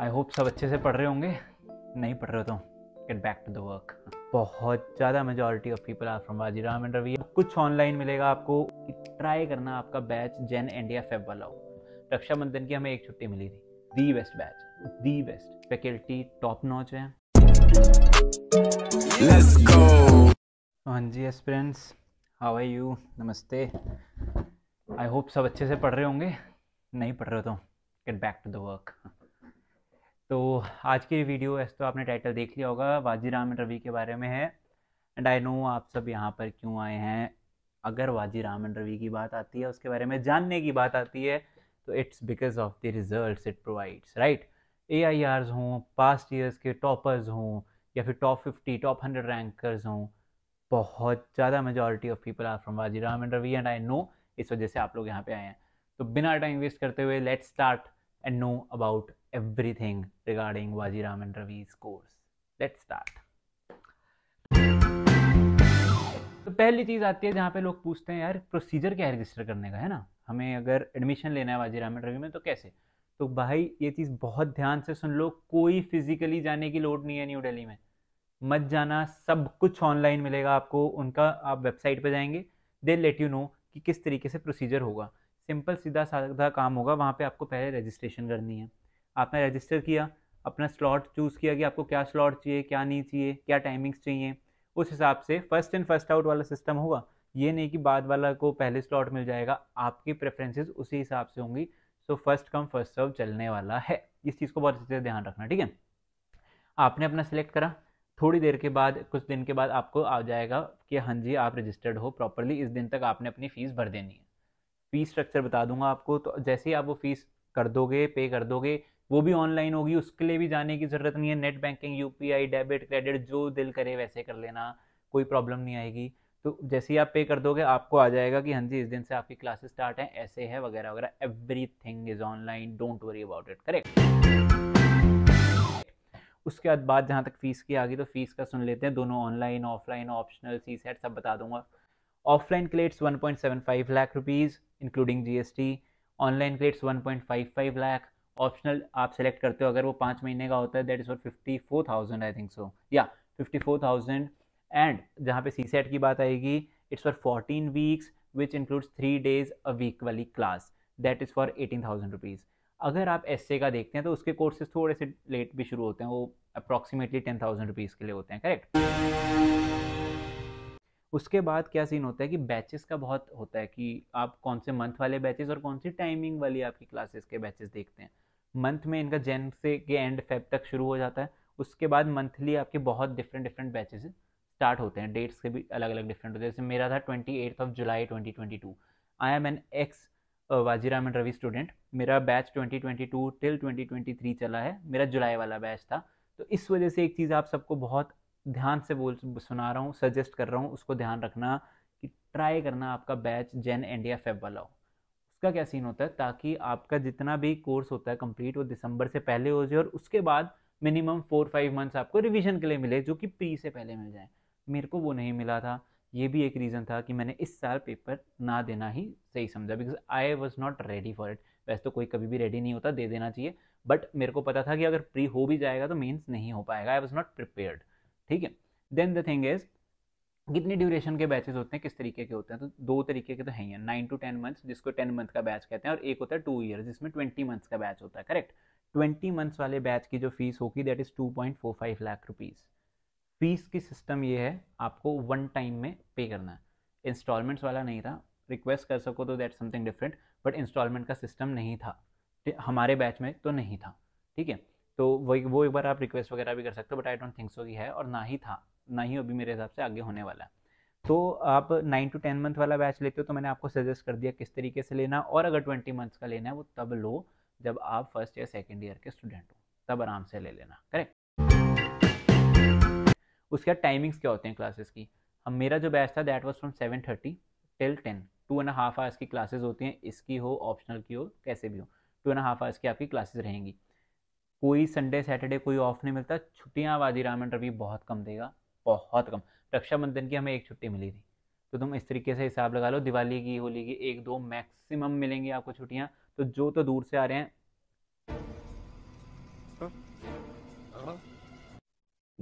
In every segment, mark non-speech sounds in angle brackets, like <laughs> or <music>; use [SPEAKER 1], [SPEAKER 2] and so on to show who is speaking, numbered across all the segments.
[SPEAKER 1] I hope सब अच्छे से पढ़ रहे होंगे नहीं पढ़ रहे हो तो get back to the work बहुत ज़्यादा majority of people are from Vajiram and Ravi कुछ ऑनलाइन मिलेगा आपको ट्राई करना आपका बैच जेन इंडिया फेब वाला हो रक्षाबंधन की हमें एक छुट्टी मिली थी the best batch the best faculty top notch है Let's go. हाँ जी एस्पिरेंट्स हाउ आर यू नमस्ते आई होप सब अच्छे से पढ़ रहे होंगे नहीं पढ़ रहे हो तो get back to the work तो आज की वीडियो ऐसे तो आपने टाइटल देख लिया होगा वाजीराम एंड रवि के बारे में है एंड आई नो आप सब यहाँ पर क्यों आए हैं अगर वाजीराम एंड रवि की बात आती है उसके बारे में जानने की बात आती है तो it's because of the result it provides right A I R हों पास्ट ईयर्स के टॉपर्स हों या फिर top fifty top hundred rankers हों बहुत ज़्यादा majority of people are from Vajiram and Ravi and I know इस वजह से आप लोग यहाँ पे आए हैं तो बिना टाइम वेस्ट करते हुए let's start and know about everything regarding Vajiram and Ravi's course. Let's start. तो पहली चीज़ आती है जहाँ पे लोग पूछते हैं यार प्रोसीजर क्या है रजिस्टर करने का है ना हमें अगर एडमिशन लेना है वाजी एंड रवि में तो कैसे तो भाई ये चीज़ बहुत ध्यान से सुन लो कोई फिजिकली जाने की लोड नहीं है न्यू दिल्ली में मत जाना सब कुछ ऑनलाइन मिलेगा आपको उनका आप वेबसाइट पर जाएंगे दे लेट यू नो कि किस तरीके से प्रोसीजर होगा सिंपल सीधा साधा काम होगा वहाँ पे आपको पहले रजिस्ट्रेशन करनी है आपने रजिस्टर किया अपना स्लॉट चूज़ किया कि आपको क्या स्लॉट चाहिए क्या नहीं चाहिए क्या टाइमिंग्स चाहिए उस हिसाब से फर्स्ट इन फर्स्ट आउट वाला सिस्टम होगा ये नहीं कि बाद वाला को पहले स्लॉट मिल जाएगा आपकी प्रेफरेंसेस उसी हिसाब से होंगी so first come first serve चलने वाला है इस चीज़ को बहुत अच्छे से ध्यान रखना ठीक है आपने अपना सेलेक्ट करा थोड़ी देर के बाद कुछ दिन के बाद आपको आ जाएगा कि हाँ जी आप रजिस्टर्ड हो प्रॉपरली इस दिन तक आपने अपनी फ़ीस भर देनी है फ़ीस स्ट्रक्चर बता दूंगा आपको तो जैसे ही आप वो फ़ीस कर दोगे पे कर दोगे वो भी ऑनलाइन होगी उसके लिए भी जाने की ज़रूरत नहीं है net banking UPI debit credit जो दिल करे वैसे कर लेना कोई प्रॉब्लम नहीं आएगी तो जैसे ही आप पे कर दोगे आपको आ जाएगा कि हाँ जी इस दिन से आपकी क्लासेस स्टार्ट हैं ऐसे है वगैरह वगैरह everything is online don't worry about it correct उसके बाद जहाँ तक फ़ीस की आ गई तो फ़ीस का सुन लेते हैं दोनों online offline optional CSAT सब बता दूंगा offline classes one point seven five lakh rupees including G S T online five 1.55 lakh optional आप सेलेक्ट करते हो अगर वो पाँच महीने का होता है that is for fifty four thousand I think so या फिफ्टी फोर थाउजेंड एंड जहाँ पे सी सेट की बात आएगी it's for fourteen weeks which includes three days a week वाली class that is for eighteen thousand rupees अगर आप S का देखते हैं तो उसके कोर्सेज थोड़े से लेट भी शुरू होते हैं वो अप्रॉक्सीमेटली टेन थाउजेंड रुपीज़ के लिए होते हैं करेक्ट उसके बाद क्या सीन होता है कि बैचेस का बहुत होता है कि आप कौन से मंथ वाले बैचेस और कौन सी टाइमिंग वाली आपकी क्लासेस के बैचेस देखते हैं मंथ में इनका जैन से के एंड फेब तक शुरू हो जाता है उसके बाद मंथली आपके बहुत डिफरेंट डिफरेंट बैचेस स्टार्ट होते हैं डेट्स के भी अलग अलग डिफरेंट होते हैं जैसे मेरा था twenty eighth of July twenty twenty two I am an ex Vajiram and Ravi student मेरा batch to till twenty twenty three चला है मेरा जुलाई वाला बैच था तो इस वजह से एक चीज़ आप सबको बहुत ध्यान से बोल सुना रहा हूँ सजेस्ट कर रहा हूँ उसको ध्यान रखना कि ट्राई करना आपका बैच जेन इंडिया फेब वाला हो उसका क्या सीन होता है ताकि आपका जितना भी कोर्स होता है कंप्लीट वो दिसंबर से पहले हो जाए और उसके बाद मिनिमम फोर फाइव मंथ्स आपको रिविजन के लिए मिले जो कि प्री से पहले मिल जाए मेरे को वो नहीं मिला था ये भी एक रीज़न था कि मैंने इस साल पेपर ना देना ही सही समझा because I was not ready for it वैसे तो कोई कभी भी रेडी नहीं होता दे देना चाहिए बट मेरे को पता था कि अगर प्री हो भी जाएगा तो मीन्स नहीं हो पाएगा आई वॉज नॉट प्रिपेयर्ड ठीक है देन द थिंग इज कितनी ड्यूरेशन के बैचेस होते हैं किस तरीके के होते हैं तो दो तरीके के तो हैं नाइन टू टेन मंथ्स जिसको टेन मंथ का बैच कहते हैं और एक होता है टू ईयर जिसमें ट्वेंटी मंथ्स का बैच होता है करेक्ट ट्वेंटी मंथ्स वाले बैच की जो फीस होगी that is two point four five lakh rupees fees की सिस्टम ये है आपको वन टाइम में पे करना है इंस्टॉलमेंट्स वाला नहीं था रिक्वेस्ट कर सको तो that something different but installment का सिस्टम नहीं था हमारे बैच में तो नहीं था ठीक है तो वही वो एक बार आप रिक्वेस्ट वगैरह भी कर सकते हो but I don't think so कि है और ना ही था ना ही अभी मेरे हिसाब से आगे होने वाला है तो आप नाइन टू टेन मंथ वाला बैच लेते हो तो मैंने आपको सजेस्ट कर दिया किस तरीके से लेना और अगर ट्वेंटी मंथ्स का लेना है वो तब लो जब आप फर्स्ट या सेकेंड ईयर के स्टूडेंट हो तब आराम से ले लेना करेक्ट उसके बाद टाइमिंग्स क्या होते हैं क्लासेस की हम मेरा जो बैच था that was from seven thirty till ten two and half hours की क्लासेज होती हैं इसकी हो ऑप्शनल की हो कैसे भी हो टू एंड हाफ आवर्स की आपकी क्लासेज रहेंगी कोई संडे सैटरडे कोई ऑफ नहीं मिलता छुट्टियाँ आदि एंड रवि बहुत कम देगा बहुत कम रक्षाबंधन की हमें एक छुट्टी मिली थी तो तुम इस तरीके से हिसाब लगा लो दिवाली की होली की एक दो मैक्सिमम मिलेंगी आपको छुट्टियाँ तो जो तो दूर से आ रहे हैं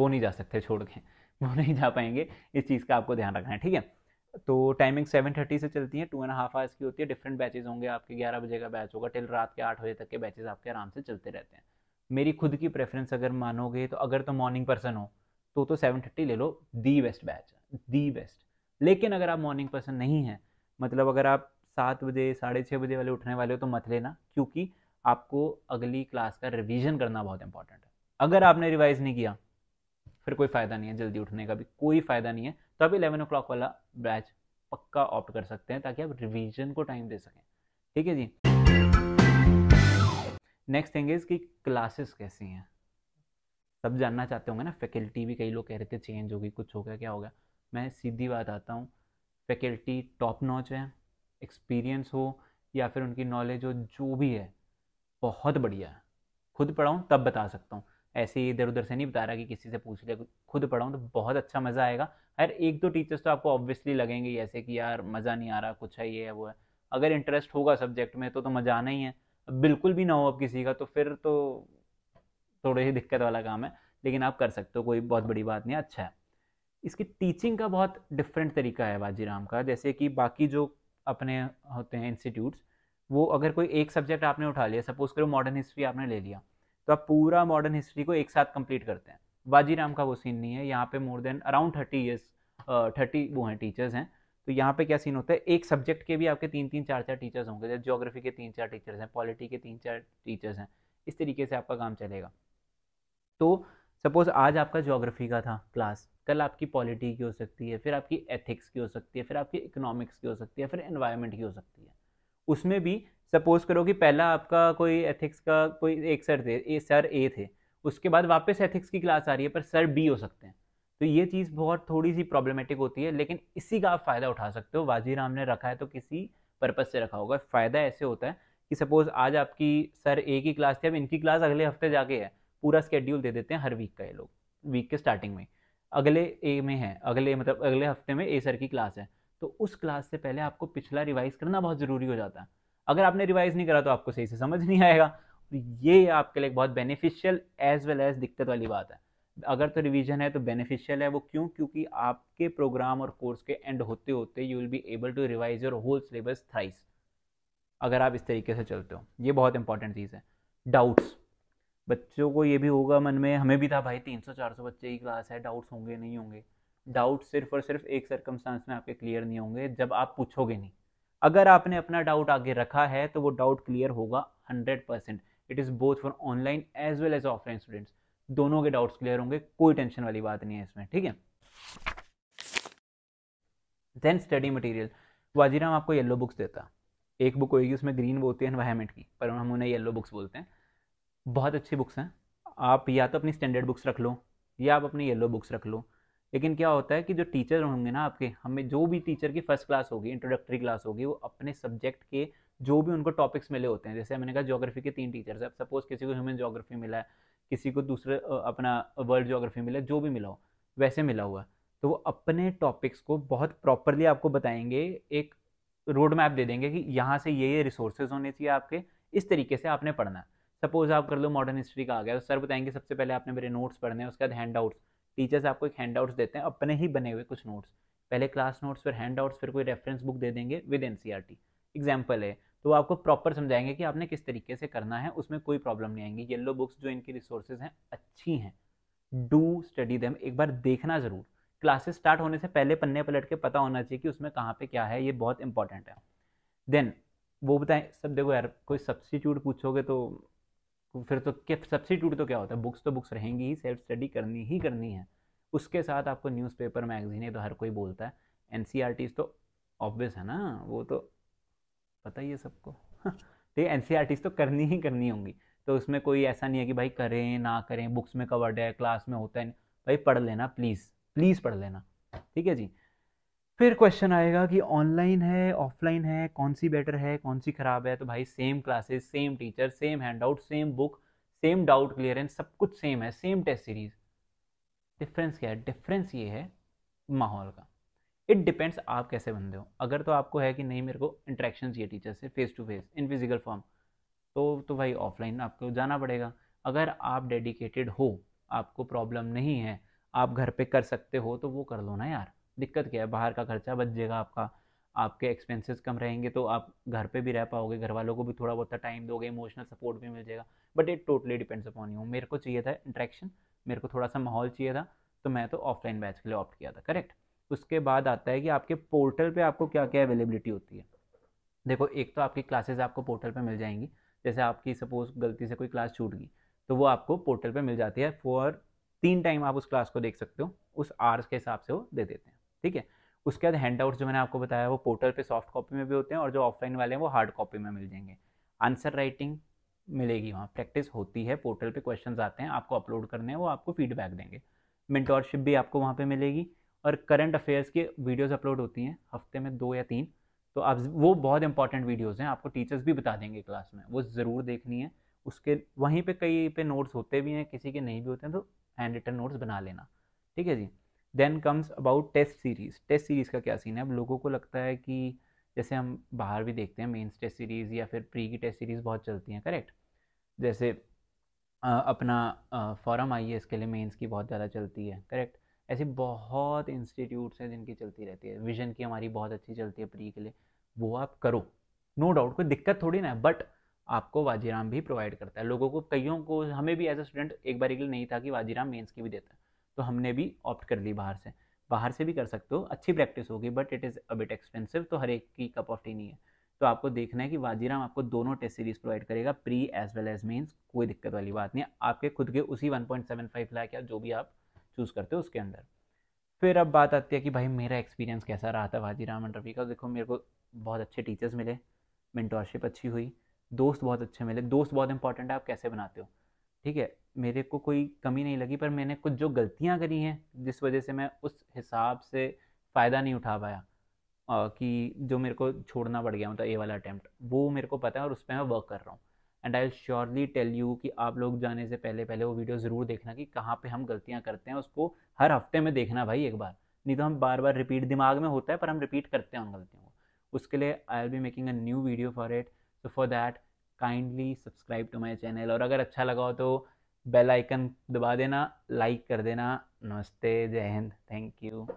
[SPEAKER 1] वो नहीं जा सकते छोड़ के वो नहीं जा पाएंगे इस चीज़ का आपको ध्यान रखना है ठीक है तो टाइमिंग सेवन थर्टी से चलती है टू एंड हाफ आवर्स की होती है डिफरेंट बैचेज होंगे आपके ग्यारह बजे का बैच होगा टिल रात के आठ बजे तक के बैचेज आपके आराम से चलते रहते हैं मेरी खुद की प्रेफरेंस अगर मानोगे तो अगर तुम मॉर्निंग पर्सन हो तो तो सेवन थर्टी ले लो the best batch the best लेकिन अगर आप मॉर्निंग पर्सन नहीं हैं मतलब अगर आप सात बजे साढ़े छः बजे वाले उठने वाले हो तो मत लेना क्योंकि आपको अगली क्लास का रिवीजन करना बहुत इंपॉर्टेंट है अगर आपने रिवाइज नहीं किया फिर कोई फ़ायदा नहीं है जल्दी उठने का भी कोई फ़ायदा नहीं है तो आप इलेवन ओ वाला बैच पक्का ऑप्ट कर सकते हैं ताकि आप रिवीजन को टाइम दे सकें ठीक है जी नेक्स्ट थिंग इज़ कि क्लासेस कैसी हैं सब जानना चाहते होंगे ना फैकल्टी भी कई लोग कह रहे थे चेंज होगी कुछ होगा क्या होगा मैं सीधी बात आता हूँ फैकल्टी टॉप नॉच है एक्सपीरियंस हो या फिर उनकी नॉलेज हो जो भी है बहुत बढ़िया है खुद पढ़ाऊँ तब बता सकता हूँ ऐसे ही इधर उधर से नहीं बता रहा कि किसी से पूछ ले खुद पढ़ाऊँ तो बहुत अच्छा मज़ा आएगा यार एक दो टीचर्स तो आपको ऑब्वियसली लगेंगे ऐसे कि यार मज़ा नहीं आ रहा कुछ है ये है वो है अगर इंटरेस्ट होगा सब्जेक्ट में तो तो मज़ा आना ही है बिल्कुल भी ना हो अब किसी का तो फिर तो थोड़े ही दिक्कत वाला काम है लेकिन आप कर सकते हो कोई बहुत बड़ी बात नहीं अच्छा है इसकी टीचिंग का बहुत डिफरेंट तरीका है राम का जैसे कि बाकी जो अपने होते हैं इंस्टीट्यूट्स वो अगर कोई एक सब्जेक्ट आपने उठा लिया सपोज करो मॉडर्न हिस्ट्री आपने ले लिया तो आप पूरा मॉडर्न हिस्ट्री को एक साथ कंप्लीट करते हैं बाजीराम का वो सीन नहीं है यहाँ पे more than around thirty years thirty वो हैं टीचर्स हैं तो यहाँ पे क्या सीन होता है एक सब्जेक्ट के भी आपके तीन तीन चार चार टीचर्स होंगे जैसे जोग्राफी के तीन चार टीचर्स हैं पॉलिटी के तीन चार टीचर्स हैं इस तरीके से आपका काम चलेगा तो सपोज आज आपका जोग्राफी का था क्लास कल आपकी पॉलिटी की हो सकती है फिर आपकी एथिक्स की हो सकती है फिर आपकी इकोनॉमिक्स की हो सकती है फिर एनवायरमेंट की हो सकती है उसमें भी सपोज करो कि पहला आपका कोई एथिक्स का कोई एक सर थे ए सर ए थे उसके बाद वापस एथिक्स की क्लास आ रही है पर सर बी हो सकते हैं तो ये चीज़ बहुत थोड़ी सी प्रॉब्लमेटिक होती है लेकिन इसी का आप फ़ायदा उठा सकते हो वाजी राम ने रखा है तो किसी पर्पज़ से रखा होगा फ़ायदा ऐसे होता है कि सपोज़ आज आपकी सर एक ही क्लास थी अब इनकी क्लास अगले हफ्ते जाके है पूरा स्केड्यूल दे देते हैं हर वीक का ये लोग वीक के स्टार्टिंग में अगले ए में है अगले मतलब अगले हफ्ते में ए सर की क्लास है तो उस क्लास से पहले आपको पिछला रिवाइज़ करना बहुत ज़रूरी हो जाता है अगर आपने रिवाइज़ नहीं करा तो आपको सही से समझ नहीं आएगा ये आपके लिए बहुत बेनिफिशियल एज वेल एज दिक्कत वाली बात है अगर तो रिवीजन है तो बेनिफिशियल है वो क्यों क्योंकि आपके प्रोग्राम और कोर्स के एंड होते होते you will be able to revise your whole syllabus thrice अगर आप इस तरीके से चलते हो ये बहुत इंपॉर्टेंट चीज़ है डाउट्स बच्चों को ये भी होगा मन में हमें भी था भाई तीन सौ चार सौ बच्चे की क्लास है डाउट्स होंगे नहीं होंगे डाउट सिर्फ और सिर्फ एक सर्कमस्टांस में आपके क्लियर नहीं होंगे जब आप पूछोगे नहीं अगर आपने अपना डाउट आगे रखा है तो वो डाउट क्लियर होगा hundred percent it is both for online as well as offline students दोनों के डाउट्स क्लियर होंगे कोई टेंशन वाली बात नहीं है इसमें ठीक है देन स्टडी मटेरियल वाजीराम आपको येलो बुक्स देता एक बुक होगी उसमें ग्रीन वो होती है एनवायरमेंट की पर हम उन्हें येलो बुक्स बोलते हैं बहुत अच्छी बुक्स हैं आप या तो अपनी स्टैंडर्ड बुक्स रख लो या आप अपनी येलो बुक्स रख लो लेकिन क्या होता है कि जो टीचर होंगे ना आपके हमें जो भी टीचर की फर्स्ट क्लास होगी इंट्रोडक्टरी क्लास होगी वो अपने सब्जेक्ट के जो भी उनको टॉपिक्स मिले होते हैं जैसे मैंने कहा जोग्राफी के तीन टीचर्स अब सपोज किसी को ह्यूमन जोग्राफी मिला है किसी को दूसरे अपना वर्ल्ड जोग्राफी मिला जो भी मिला हो वैसे मिला हुआ तो वो अपने टॉपिक्स को बहुत प्रॉपरली आपको बताएंगे एक रोड मैप दे देंगे कि यहाँ से ये ये रिसोर्सेज होने चाहिए आपके इस तरीके से आपने पढ़ना सपोज आप कर लो मॉडर्न हिस्ट्री का आ गया तो सर बताएंगे सबसे पहले आपने मेरे नोट्स पढ़ने हैं उसके बाद हैंड आउट्स टीचर्स आपको एक हैंड आउट्स देते हैं अपने ही बने हुए कुछ नोट्स पहले क्लास नोट्स फिर हैंड आउट्स फिर कोई रेफरेंस बुक दे देंगे with N C R T example है तो वो आपको प्रॉपर समझाएंगे कि आपने किस तरीके से करना है उसमें कोई प्रॉब्लम नहीं आएंगी येलो बुक्स जो इनकी रिसोर्सेज हैं अच्छी हैं डू स्टडी दैम एक बार देखना ज़रूर क्लासेस स्टार्ट होने से पहले पन्ने पलट के पता होना चाहिए कि उसमें कहाँ पे क्या है ये बहुत इंपॉर्टेंट है देन वो बताएं सब देखो यार कोई सब्सटीट्यूट पूछोगे तो फिर तो सब्सटीट्यूट तो क्या होता है बुक्स तो बुक्स रहेंगी ही सेल्फ स्टडी करनी ही करनी है उसके साथ आपको न्यूज़पेपर मैगजीन ये तो हर कोई बोलता है एन e तो ऑब्वियस है ना वो तो पता ही है सबको <laughs> ठीक है टीज e तो करनी ही करनी होंगी तो उसमें कोई ऐसा नहीं है कि भाई करें ना करें बुक्स में कवर्ड है क्लास में होता है नहीं भाई पढ़ लेना प्लीज़ प्लीज़ पढ़ लेना ठीक है जी फिर क्वेश्चन आएगा कि ऑनलाइन है ऑफलाइन है कौन सी बेटर है कौन सी ख़राब है तो भाई same classes same teacher same handout same book same doubt clearance सब कुछ सेम है सेम टेस्ट सीरीज डिफरेंस क्या है डिफरेंस ये है माहौल का इट डिपेंड्स आप कैसे बंदे हो अगर तो आपको है कि नहीं मेरे को इंट्रैक्शन चाहिए टीचर से face to face in physical form तो तो भाई ऑफलाइन आपको जाना पड़ेगा अगर आप डेडिकेटेड हो आपको प्रॉब्लम नहीं है आप घर पे कर सकते हो तो वो कर लो ना यार दिक्कत क्या है बाहर का खर्चा बच जाएगा आपका आपके एक्सपेंसेस कम रहेंगे तो आप घर पे भी रह पाओगे घर वालों को भी थोड़ा बहुत टाइम तो दोगे इमोशनल सपोर्ट भी मिल जाएगा but it totally depends upon you मेरे को चाहिए था इंट्रैक्शन मेरे को थोड़ा सा माहौल चाहिए था तो मैं तो ऑफलाइन बैच के लिए ऑप्ट किया था करेक्ट उसके बाद आता है कि आपके पोर्टल पे आपको क्या क्या अवेलेबिलिटी होती है देखो एक तो आपकी क्लासेस आपको पोर्टल पे मिल जाएंगी जैसे आपकी सपोज गलती से कोई क्लास छूट गई तो वो आपको पोर्टल पे मिल जाती है फॉर तीन टाइम आप उस क्लास को देख सकते हो उस आर्स के हिसाब से वो दे देते हैं ठीक है उसके बाद हैंड जो मैंने आपको बताया वो पोर्टल पर सॉफ्ट कॉपी में भी होते हैं और जो ऑफलाइन वाले हैं वो हार्ड कॉपी में मिल जाएंगे आंसर राइटिंग मिलेगी वहाँ प्रैक्टिस होती है पोर्टल पे क्वेश्चंस आते हैं आपको अपलोड करने हैं वो आपको फीडबैक देंगे मेंटोरशिप भी आपको वहाँ पे मिलेगी और करंट अफेयर्स के वीडियोस अपलोड होती हैं हफ्ते में दो या तीन तो आप वो बहुत इंपॉर्टेंट वीडियोस हैं आपको टीचर्स भी बता देंगे क्लास में वो ज़रूर देखनी है उसके वहीं पे कई पे नोट्स होते भी हैं किसी के नहीं भी होते हैं तो हैंड रिटन नोट्स बना लेना ठीक है जी then comes about test series test series का क्या सीन है अब लोगों को लगता है कि जैसे हम बाहर भी देखते हैं मेन्स टेस्ट सीरीज़ या फिर प्री की टेस्ट सीरीज़ बहुत चलती हैं करेक्ट जैसे आ, अपना फॉरम आई इसके लिए मेन्स की बहुत ज़्यादा चलती है करेक्ट ऐसे बहुत इंस्टीट्यूट्स हैं जिनकी चलती रहती है विजन की हमारी बहुत अच्छी चलती है प्री के लिए वो आप करो नो no डाउट कोई दिक्कत थोड़ी ना है बट आपको वाजीराम भी प्रोवाइड करता है लोगों को कईयों को हमें भी एज अ स्टूडेंट एक बार के लिए नहीं था कि वाजीराम मेन्स की भी देता है तो हमने भी ऑप्ट कर ली बाहर से बाहर से भी कर सकते हो अच्छी प्रैक्टिस होगी but it is a bit expensive तो हर एक की कप ऑफ टी नहीं है तो आपको देखना है कि वाजीराम आपको दोनों टेस्ट सीरीज प्रोवाइड करेगा pre as well as mains कोई दिक्कत वाली बात नहीं आपके खुद के उसी फाइव लाख या जो भी आप चूज़ करते हो उसके अंदर फिर अब बात आती है कि भाई मेरा एक्सपीरियंस कैसा रहा था वाजी राम एंड का देखो मेरे को बहुत अच्छे टीचर्स मिले मेंटोरशिप अच्छी हुई दोस्त बहुत अच्छे मिले दोस्त बहुत इंपॉर्टेंट है आप कैसे बनाते हो ठीक है मेरे को कोई कमी नहीं लगी पर मैंने कुछ जो गलतियाँ करी हैं जिस वजह से मैं उस हिसाब से फ़ायदा नहीं उठा पाया कि जो मेरे को छोड़ना पड़ गया मतलब ए वाला अटैम्प्ट वो मेरे को पता है और उस पर मैं वर्क कर रहा हूँ and I surely tell you कि आप लोग जाने से पहले पहले वो वीडियो ज़रूर देखना कि कहाँ पे हम गलतियाँ करते हैं उसको हर हफ्ते में देखना भाई एक बार नहीं तो हम बार बार रिपीट दिमाग में होता है पर हम रिपीट करते हैं उन गलतियों को उसके लिए I'll be making a new video for it so for that kindly subscribe to my channel और अगर अच्छा लगा हो तो बेल आइकन दबा देना लाइक कर देना नमस्ते जय हिंद थैंक यू